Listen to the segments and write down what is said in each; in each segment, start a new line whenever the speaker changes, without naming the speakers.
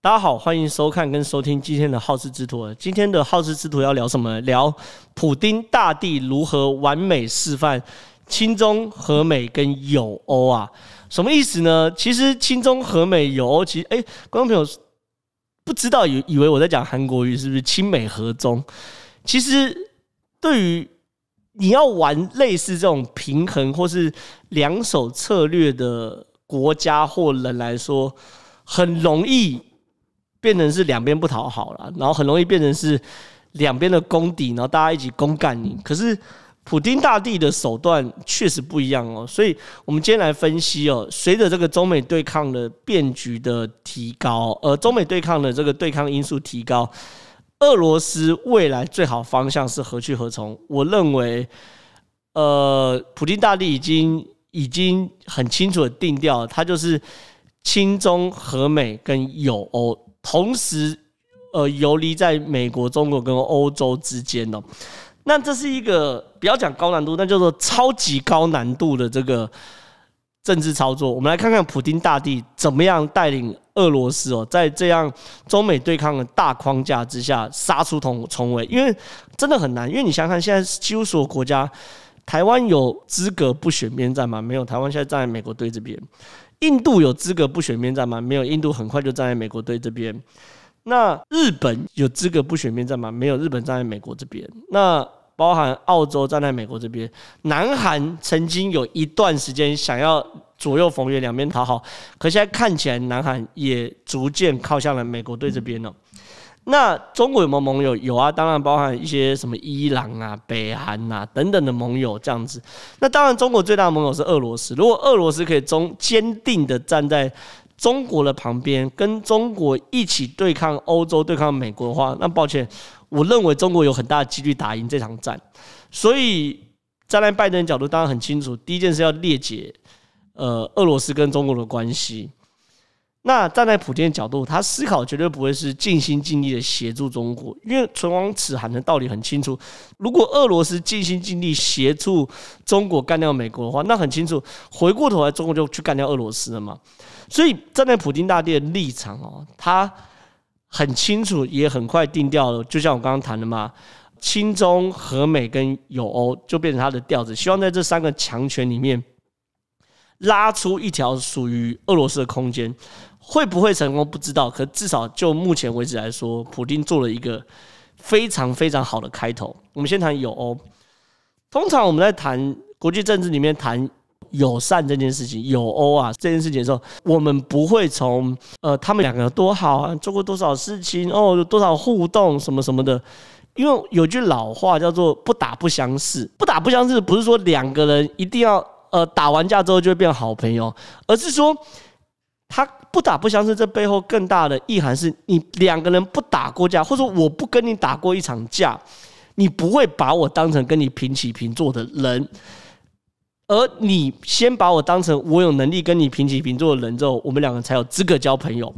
大家好，欢迎收看跟收听今天的好事之徒。今天的好事之徒要聊什么？聊普丁大帝如何完美示范亲中和美跟友欧啊？什么意思呢？其实亲中和美友欧，其实哎，观众朋友不知道，以以为我在讲韩国语是不是？亲美和中，其实对于你要玩类似这种平衡或是两手策略的国家或人来说，很容易。变成是两边不讨好了，然后很容易变成是两边的攻敌，然后大家一起攻干你。可是普丁大帝的手段确实不一样哦，所以我们今天来分析哦，随着这个中美对抗的变局的提高，呃，中美对抗的这个对抗因素提高，俄罗斯未来最好方向是何去何从？我认为，呃，普丁大帝已经已经很清楚的定调，他就是亲中和美跟友欧。同时，呃，游离在美国、中国跟欧洲之间哦，那这是一个不要讲高难度，那叫做超级高难度的这个政治操作。我们来看看普丁大帝怎么样带领俄罗斯哦，在这样中美对抗的大框架之下杀出重重围，因为真的很难。因为你想看，现在几乎所有国家，台湾有资格不选边站吗？没有，台湾现在站在美国队这边。印度有资格不选边站吗？没有，印度很快就站在美国队这边。那日本有资格不选边站吗？没有，日本站在美国这边。那包含澳洲站在美国这边。南韩曾经有一段时间想要左右逢源，两边讨好，可现在看起来，南韩也逐渐靠向了美国队这边了。那中国有没有盟友？有啊，当然包含一些什么伊朗啊、北韩啊等等的盟友这样子。那当然，中国最大的盟友是俄罗斯。如果俄罗斯可以中坚定的站在中国的旁边，跟中国一起对抗欧洲、对抗美国的话，那抱歉，我认为中国有很大的几率打赢这场战。所以，站在拜登角度，当然很清楚，第一件事要裂解呃俄罗斯跟中国的关系。那站在普京的角度，他思考绝对不会是尽心尽力的协助中国，因为唇亡齿寒的道理很清楚。如果俄罗斯尽心尽力协助中国干掉美国的话，那很清楚，回过头来中国就去干掉俄罗斯了嘛。所以站在普京大帝的立场哦，他很清楚，也很快定调了，就像我刚刚谈的嘛，亲中和美跟友欧就变成他的调子，希望在这三个强权里面拉出一条属于俄罗斯的空间。会不会成功不知道，可至少就目前为止来说，普京做了一个非常非常好的开头。我们先谈友欧。通常我们在谈国际政治里面谈友善这件事情，友欧啊这件事情的时候，我们不会从呃他们两个多好啊，做过多少事情哦，有多少互动什么什么的。因为有句老话叫做“不打不相识”，“不打不相识”不是说两个人一定要呃打完架之后就会变好朋友，而是说他。不打不相识，这背后更大的意涵是你两个人不打过架，或者说我不跟你打过一场架，你不会把我当成跟你平起平坐的人，而你先把我当成我有能力跟你平起平坐的人之后，我们两个才有资格交朋友。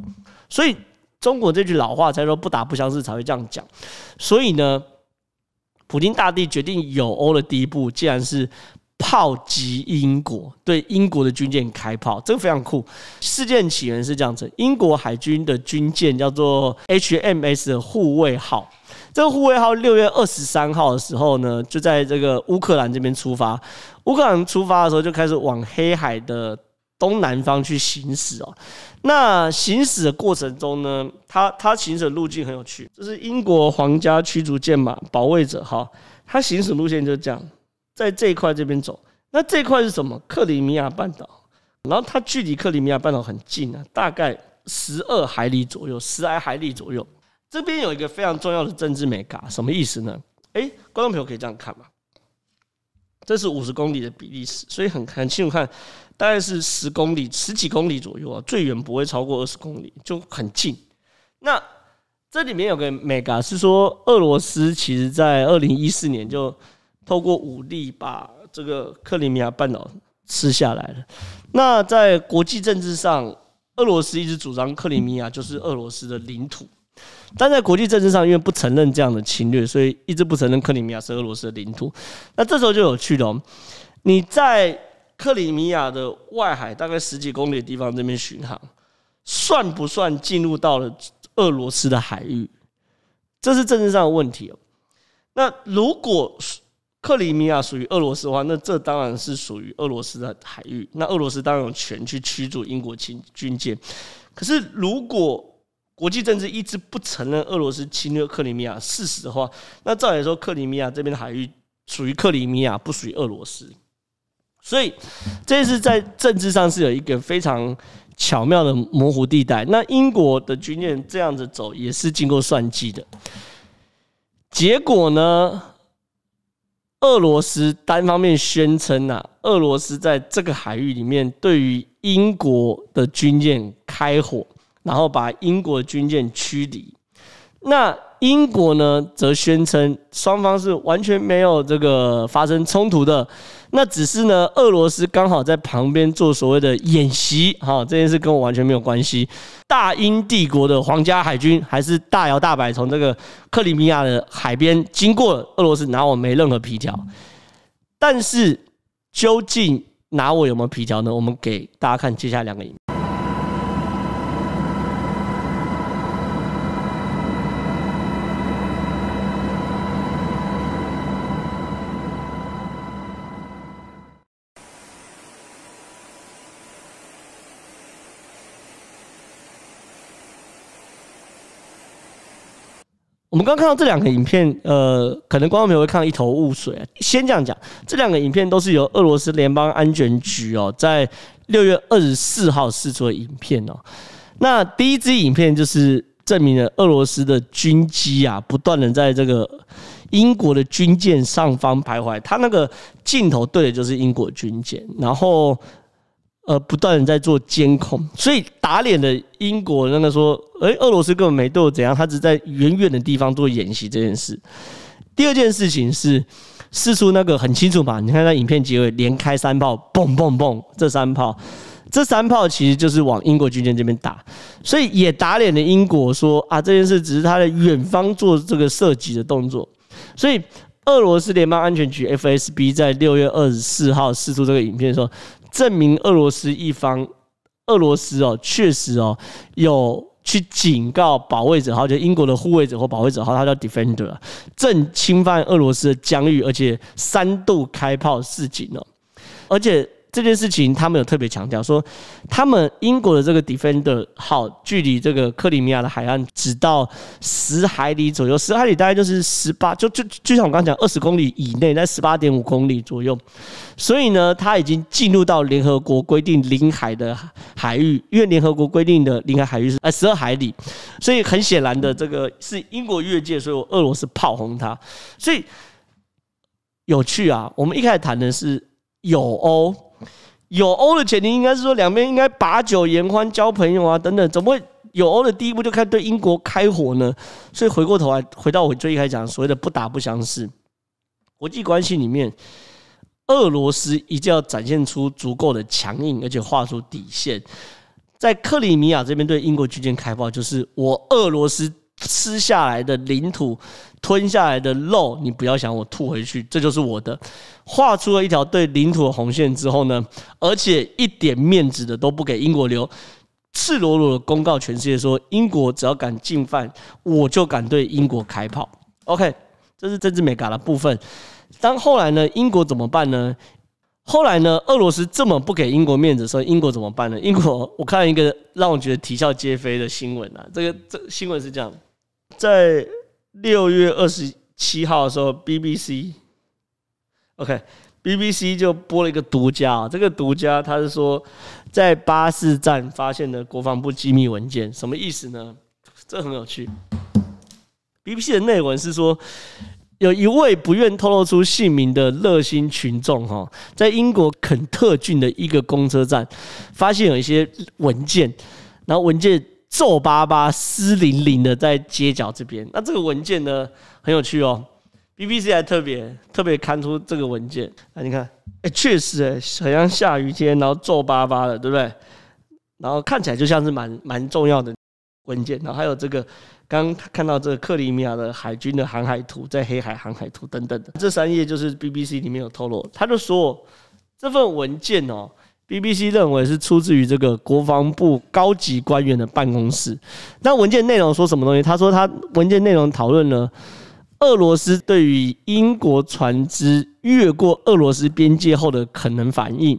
所以中国这句老话才说不打不相识才会这样讲。所以呢，普京大帝决定友欧的第一步，既然是。炮击英国，对英国的军舰开炮，这个非常酷。事件起源是这样子：英国海军的军舰叫做 HMS 护卫号，这个护卫号六月二十三号的时候呢，就在这个乌克兰这边出发。乌克兰出发的时候就开始往黑海的东南方去行驶哦。那行驶的过程中呢，它它行驶路径很有趣，就是英国皇家驱逐舰嘛，保卫者哈，它行驶路线就这样。在这一块这边走，那这一块是什么？克里米亚半岛，然后它距离克里米亚半岛很近啊，大概十二海里左右，十来海里左右。这边有一个非常重要的政治美 e 什么意思呢？哎，观众朋友可以这样看嘛，这是五十公里的比利时，所以很很清楚看，大概是十公里、十几公里左右啊，最远不会超过二十公里，就很近。那这里面有个 mega 是说，俄罗斯其实在二零一四年就。透过武力把这个克里米亚半岛吃下来了。那在国际政治上，俄罗斯一直主张克里米亚就是俄罗斯的领土，但在国际政治上，因为不承认这样的侵略，所以一直不承认克里米亚是俄罗斯的领土。那这时候就有趣了，你在克里米亚的外海大概十几公里的地方这边巡航，算不算进入到了俄罗斯的海域？这是政治上的问题哦。那如果？克里米亚属于俄罗斯的话，那这当然是属于俄罗斯的海域。那俄罗斯当然有权去驱逐英国军军舰。可是，如果国际政治一直不承认俄罗斯侵略克里米亚事实的话，那照理说，克里米亚这边的海域属于克里米亚，不属于俄罗斯。所以，这次在政治上是有一个非常巧妙的模糊地带。那英国的军舰这样子走，也是经过算计的。结果呢？俄罗斯单方面宣称呐，俄罗斯在这个海域里面对于英国的军舰开火，然后把英国军舰驱离。那英国呢，则宣称双方是完全没有这个发生冲突的，那只是呢，俄罗斯刚好在旁边做所谓的演习，哈，这件事跟我完全没有关系。大英帝国的皇家海军还是大摇大摆从这个克里米亚的海边经过，俄罗斯拿我没任何皮条。但是究竟拿我有没有皮条呢？我们给大家看接下来两个影。我们刚看到这两个影片，呃，可能观众朋友会看到一头雾水啊。先这样讲，这两个影片都是由俄罗斯联邦安全局哦，在六月二十四号试出的影片哦。那第一支影片就是证明了俄罗斯的军机啊，不断的在这个英国的军舰上方徘徊，它那个镜头对的就是英国军舰，然后。呃，不断的在做监控，所以打脸的英国那个说，哎，俄罗斯根本没对我怎样，他只在远远的地方做演习这件事。第二件事情是试出那个很清楚嘛？你看那影片结尾连开三炮，嘣嘣嘣，这三炮，这三炮其实就是往英国军舰这边打，所以也打脸的英国说啊，这件事只是他在远方做这个射击的动作。所以俄罗斯联邦安全局 FSB 在六月二十四号试出这个影片的时候，证明俄罗斯一方，俄罗斯哦，确实哦，有去警告保卫者，好，就英国的护卫者或保卫者，好，他叫 defender，正侵犯俄罗斯的疆域，而且三度开炮示警呢，而且。这件事情，他们有特别强调说，他们英国的这个 Defender 号距离这个克里米亚的海岸只到十海里左右，十海里大概就是十八，就就就像我刚刚讲，二十公里以内，在十八点五公里左右，所以呢，它已经进入到联合国规定领海的海域，因为联合国规定的领海海域是呃十二海里，所以很显然的，这个是英国越界，所以俄罗斯炮轰它，所以有趣啊，我们一开始谈的是。有欧，有欧的前提应该是说两边应该把酒言欢、交朋友啊，等等。怎么会有欧的第一步就开对英国开火呢？所以回过头来，回到我最一开始讲所谓的“不打不相识”，国际关系里面，俄罗斯一定要展现出足够的强硬，而且画出底线。在克里米亚这边对英国军舰开炮，就是我俄罗斯吃下来的领土。吞下来的肉，你不要想我吐回去，这就是我的。画出了一条对领土的红线之后呢，而且一点面子的都不给英国留，赤裸裸的公告全世界说：英国只要敢进犯，我就敢对英国开炮。OK，这是政治美嘎的部分。当后来呢，英国怎么办呢？后来呢，俄罗斯这么不给英国面子，以英国怎么办呢？英国，我看一个让我觉得啼笑皆非的新闻啊。这个这新闻是样，在。六月二十七号的时候，BBC OK，BBC 就播了一个独家。这个独家，他是说在巴士站发现的国防部机密文件，什么意思呢？这很有趣。BBC 的内文是说，有一位不愿透露出姓名的热心群众，哈，在英国肯特郡的一个公车站，发现有一些文件，然后文件。皱巴巴、湿淋淋的，在街角这边。那这个文件呢，很有趣哦。BBC 还特别特别看出这个文件。那你看，哎，确实哎，好像下雨天，然后皱巴巴的，对不对？然后看起来就像是蛮蛮重要的文件。然后还有这个，刚刚看到这个克里米亚的海军的航海图，在黑海航海图等等的。这三页就是 BBC 里面有透露，他就说这份文件哦。BBC 认为是出自于这个国防部高级官员的办公室。那文件内容说什么东西？他说他文件内容讨论了俄罗斯对于英国船只越过俄罗斯边界后的可能反应。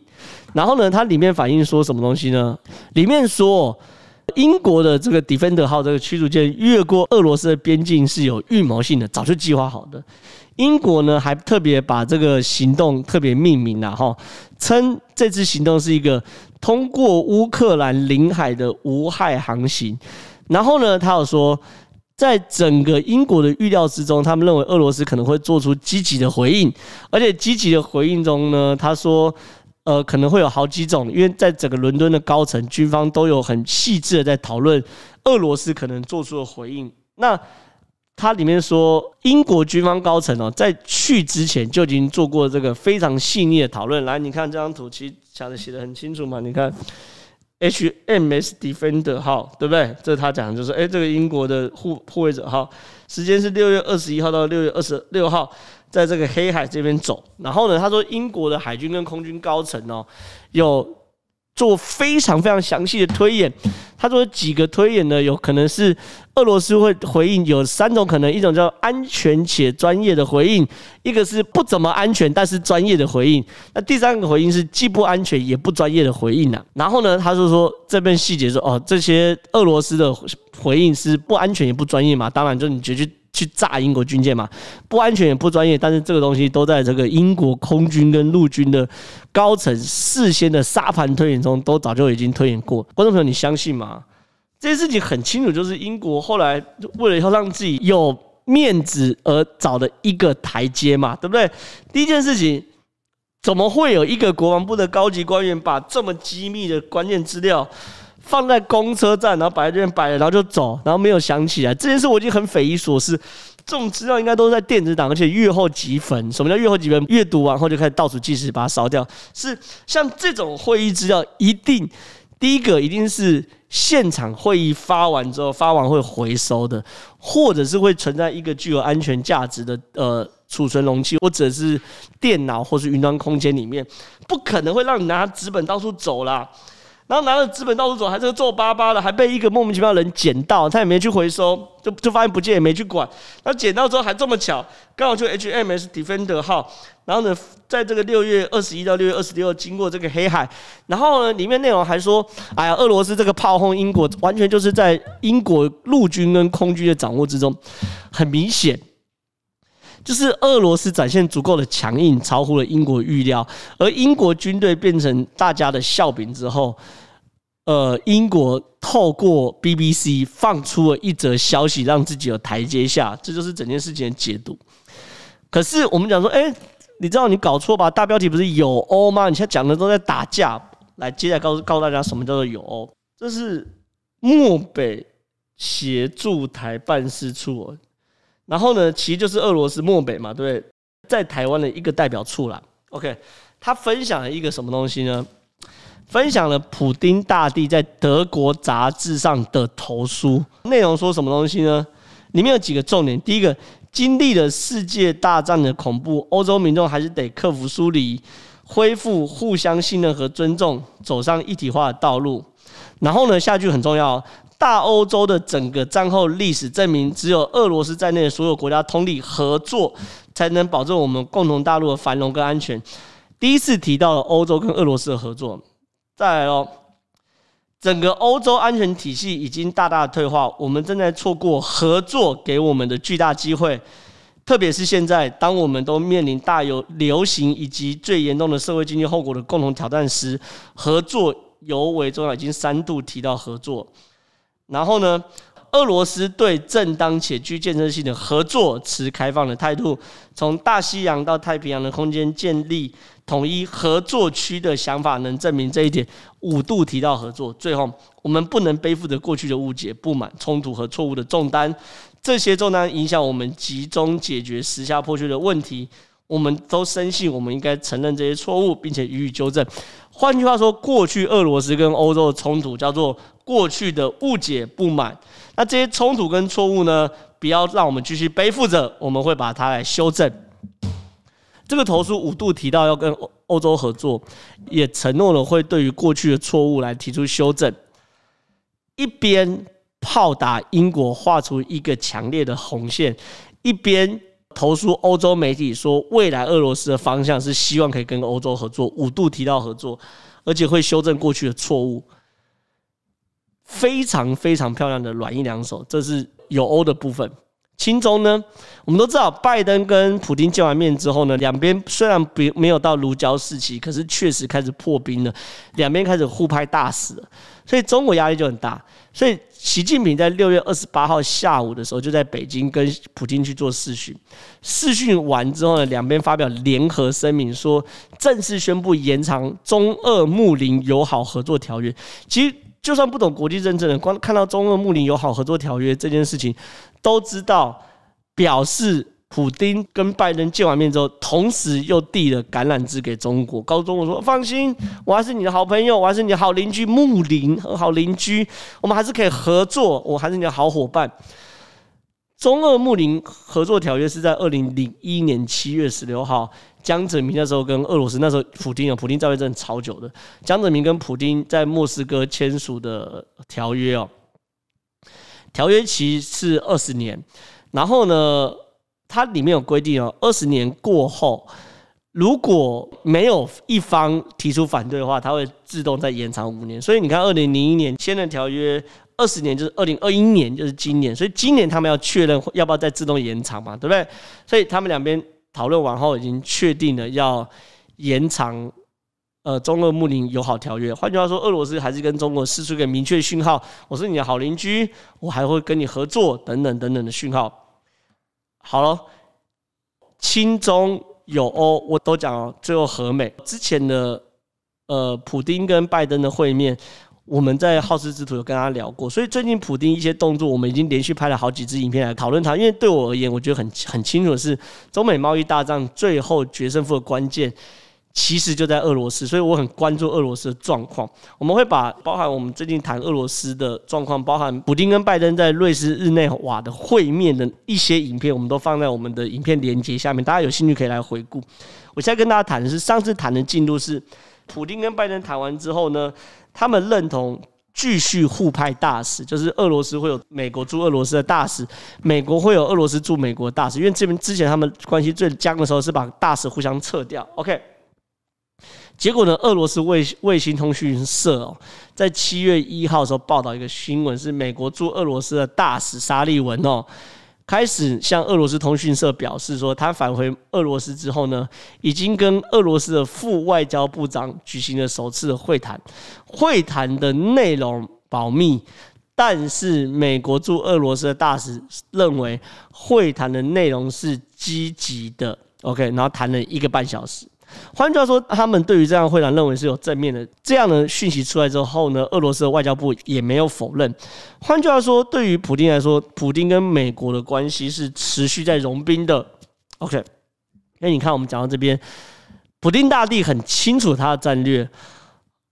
然后呢，它里面反映说什么东西呢？里面说英国的这个 Defender 号这个驱逐舰越过俄罗斯的边境是有预谋性的，早就计划好的。英国呢还特别把这个行动特别命名了哈。称这次行动是一个通过乌克兰领海的无害航行，然后呢，他有说，在整个英国的预料之中，他们认为俄罗斯可能会做出积极的回应，而且积极的回应中呢，他说，呃，可能会有好几种，因为在整个伦敦的高层军方都有很细致的在讨论俄罗斯可能做出的回应，那。它里面说，英国军方高层哦，在去之前就已经做过这个非常细腻的讨论。来，你看这张图，其实讲的写的很清楚嘛。你看，HMS Defender 号，对不对？这是他讲，就是哎，这个英国的护护卫者号，时间是六月二十一号到六月二十六号，在这个黑海这边走。然后呢，他说英国的海军跟空军高层哦，有。做非常非常详细的推演，他说几个推演呢？有可能是俄罗斯会回应有三种可能，一种叫安全且专业的回应，一个是不怎么安全但是专业的回应，那第三个回应是既不安全也不专业的回应呐。然后呢，他就说这边细节说哦，这些俄罗斯的回应是不安全也不专业嘛？当然，就你直接去去炸英国军舰嘛，不安全也不专业，但是这个东西都在这个英国空军跟陆军的高层事先的沙盘推演中都早就已经推演过。观众朋友，你相信吗？这件事情很清楚，就是英国后来为了要让自己有面子而找的一个台阶嘛，对不对？第一件事情，怎么会有一个国防部的高级官员把这么机密的关键资料？放在公车站，然后摆在那边摆，然后就走，然后没有想起来这件事，我已经很匪夷所思。这种资料应该都在电子档，而且阅后即焚。什么叫阅后即焚？阅读完后就开始倒数计时，把它烧掉。是像这种会议资料，一定第一个一定是现场会议发完之后，发完会回收的，或者是会存在一个具有安全价值的呃储存容器，或者是电脑或是云端空间里面，不可能会让你拿纸本到处走了。然后拿着资本到处走，还是皱巴巴的，还被一个莫名其妙的人捡到，他也没去回收，就就发现不见也没去管。那捡到之后还这么巧，刚好就 HMS Defender 号。然后呢，在这个六月二十一到六月二十六经过这个黑海，然后呢里面内容还说，哎呀，俄罗斯这个炮轰英国，完全就是在英国陆军跟空军的掌握之中，很明显。就是俄罗斯展现足够的强硬，超乎了英国预料，而英国军队变成大家的笑柄之后，呃，英国透过 BBC 放出了一则消息，让自己有台阶下，这就是整件事情的解读。可是我们讲说，哎，你知道你搞错吧？大标题不是有欧吗？你现在讲的都在打架，来接着告诉告诉大家什么叫做有欧，这是漠北协助台办事处。然后呢，其实就是俄罗斯漠北嘛，对不对？在台湾的一个代表处啦。OK，他分享了一个什么东西呢？分享了普丁大帝在德国杂志上的投书，内容说什么东西呢？里面有几个重点。第一个，经历了世界大战的恐怖，欧洲民众还是得克服疏离，恢复互相信任和尊重，走上一体化的道路。然后呢，下句很重要。大欧洲的整个战后历史证明，只有俄罗斯在内的所有国家通力合作，才能保证我们共同大陆的繁荣跟安全。第一次提到了欧洲跟俄罗斯的合作。再来哦，整个欧洲安全体系已经大大退化，我们正在错过合作给我们的巨大机会。特别是现在，当我们都面临大有流行以及最严重的社会经济后果的共同挑战时，合作尤为重要。已经三度提到合作。然后呢？俄罗斯对正当且具建设性的合作持开放的态度，从大西洋到太平洋的空间建立统一合作区的想法，能证明这一点。五度提到合作。最后，我们不能背负着过去的误解、不满、冲突和错误的重担，这些重担影响我们集中解决时下迫切的问题。我们都深信，我们应该承认这些错误，并且予以纠正。换句话说，过去俄罗斯跟欧洲的冲突叫做。过去的误解、不满，那这些冲突跟错误呢？不要让我们继续背负着，我们会把它来修正。这个投诉五度提到要跟欧欧洲合作，也承诺了会对于过去的错误来提出修正。一边炮打英国，画出一个强烈的红线，一边投诉欧洲媒体说，未来俄罗斯的方向是希望可以跟欧洲合作。五度提到合作，而且会修正过去的错误。非常非常漂亮的软硬两手，这是有欧的部分。其中呢，我们都知道，拜登跟普京见完面之后呢，两边虽然没没有到如胶似漆，可是确实开始破冰了，两边开始互拍大使了，所以中国压力就很大。所以习近平在六月二十八号下午的时候，就在北京跟普京去做视讯。视讯完之后呢，两边发表联合声明，说正式宣布延长中俄睦邻友好合作条约。其实。就算不懂国际认证的光看到中俄睦邻友好合作条约这件事情，都知道表示普京跟拜登见完面之后，同时又递了橄榄枝给中国。告诉我说：“放心，我还是你的好朋友，我还是你的好邻居，睦邻好邻居，我们还是可以合作，我还是你的好伙伴。”中俄睦邻合作条约是在二零零一年七月十六号。江泽民那时候跟俄罗斯那时候普京啊，普京在位的超久的。江泽民跟普京在莫斯科签署的条约哦，条约期是二十年。然后呢，它里面有规定哦，二十年过后，如果没有一方提出反对的话，它会自动再延长五年。所以你看，二零零一年签的条约，二十年就是二零二一年，就是今年。所以今年他们要确认要不要再自动延长嘛，对不对？所以他们两边。讨论完后，已经确定了要延长呃中俄睦邻友好条约。换句话说，俄罗斯还是跟中国释出一个明确讯号：我是你的好邻居，我还会跟你合作等等等等的讯号。好了，亲中友欧我都讲了，最后和美之前的呃，普丁跟拜登的会面。我们在好事之徒有跟大家聊过，所以最近普丁一些动作，我们已经连续拍了好几支影片来讨论他。因为对我而言，我觉得很很清楚的是，中美贸易大战最后决胜负的关键其实就在俄罗斯，所以我很关注俄罗斯的状况。我们会把包含我们最近谈俄罗斯的状况，包含普丁跟拜登在瑞士日内瓦的会面的一些影片，我们都放在我们的影片连接下面，大家有兴趣可以来回顾。我现在跟大家谈的是上次谈的进度是，普丁跟拜登谈完之后呢？他们认同继续互派大使，就是俄罗斯会有美国驻俄罗斯的大使，美国会有俄罗斯驻美国大使。因为这边之前他们关系最僵的时候是把大使互相撤掉。OK，结果呢？俄罗斯卫卫星通讯社哦，在七月一号的时候报道一个新闻，是美国驻俄罗斯的大使沙利文哦。开始向俄罗斯通讯社表示说，他返回俄罗斯之后呢，已经跟俄罗斯的副外交部长举行了首次会谈，会谈的内容保密，但是美国驻俄罗斯的大使认为会谈的内容是积极的，OK，然后谈了一个半小时。换句话说，他们对于这样会谈认为是有正面的这样的讯息出来之后呢，俄罗斯的外交部也没有否认。换句话说，对于普京来说，普京跟美国的关系是持续在融冰的。OK，那你看，我们讲到这边，普京大帝很清楚他的战略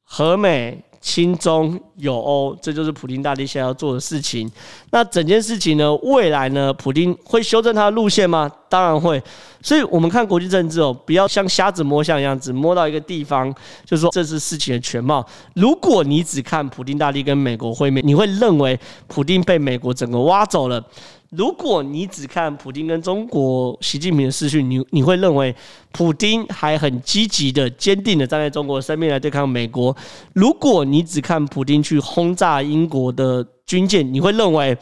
和美。亲中友欧，这就是普丁大帝现在要做的事情。那整件事情呢？未来呢？普丁会修正他的路线吗？当然会。所以，我们看国际政治哦，不要像瞎子摸象一样，子摸到一个地方，就是说这是事情的全貌。如果你只看普丁大帝跟美国会面，你会认为普丁被美国整个挖走了。如果你只看普京跟中国习近平的视讯，你你会认为普京还很积极的、坚定的站在中国身边来对抗美国。如果你只看普京去轰炸英国的军舰，你会认为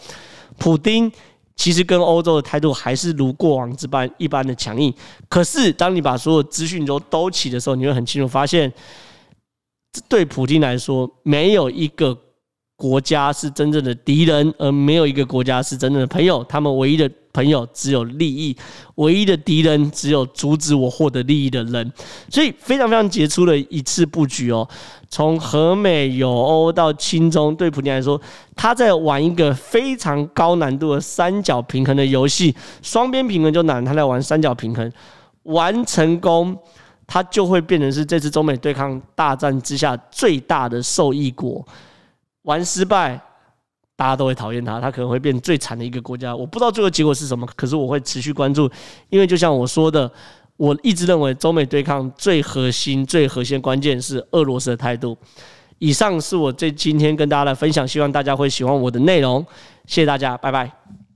普京其实跟欧洲的态度还是如过往之般一般的强硬。可是，当你把所有资讯都都起的时候，你会很清楚发现，对普京来说，没有一个。国家是真正的敌人，而没有一个国家是真正的朋友。他们唯一的朋友只有利益，唯一的敌人只有阻止我获得利益的人。所以，非常非常杰出的一次布局哦。从和美友欧到亲中，对普京来说，他在玩一个非常高难度的三角平衡的游戏。双边平衡就难，他在玩三角平衡，玩成功，他就会变成是这次中美对抗大战之下最大的受益国。玩失败，大家都会讨厌他，他可能会变最惨的一个国家。我不知道最后结果是什么，可是我会持续关注，因为就像我说的，我一直认为中美对抗最核心、最核心关键是俄罗斯的态度。以上是我这今天跟大家的分享，希望大家会喜欢我的内容，谢谢大家，拜拜。